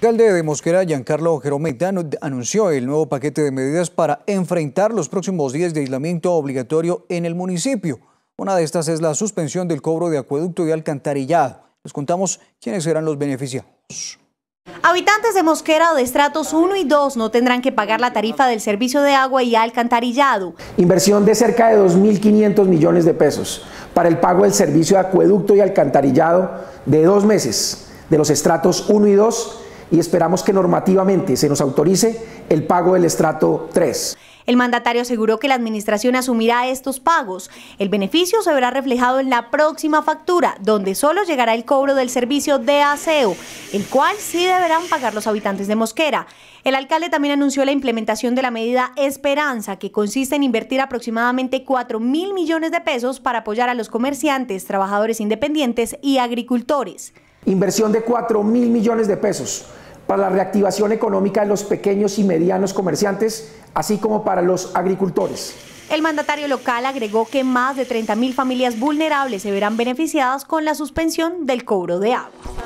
El alcalde de Mosquera, Giancarlo Gerometa, anunció el nuevo paquete de medidas para enfrentar los próximos días de aislamiento obligatorio en el municipio. Una de estas es la suspensión del cobro de acueducto y alcantarillado. Les contamos quiénes serán los beneficiados. Habitantes de Mosquera o de estratos 1 y 2 no tendrán que pagar la tarifa del servicio de agua y alcantarillado. Inversión de cerca de 2.500 millones de pesos para el pago del servicio de acueducto y alcantarillado de dos meses de los estratos 1 y 2 y esperamos que normativamente se nos autorice el pago del estrato 3. El mandatario aseguró que la administración asumirá estos pagos. El beneficio se verá reflejado en la próxima factura, donde solo llegará el cobro del servicio de aseo, el cual sí deberán pagar los habitantes de Mosquera. El alcalde también anunció la implementación de la medida Esperanza, que consiste en invertir aproximadamente 4 mil millones de pesos para apoyar a los comerciantes, trabajadores independientes y agricultores. Inversión de 4 mil millones de pesos para la reactivación económica de los pequeños y medianos comerciantes, así como para los agricultores. El mandatario local agregó que más de mil familias vulnerables se verán beneficiadas con la suspensión del cobro de agua.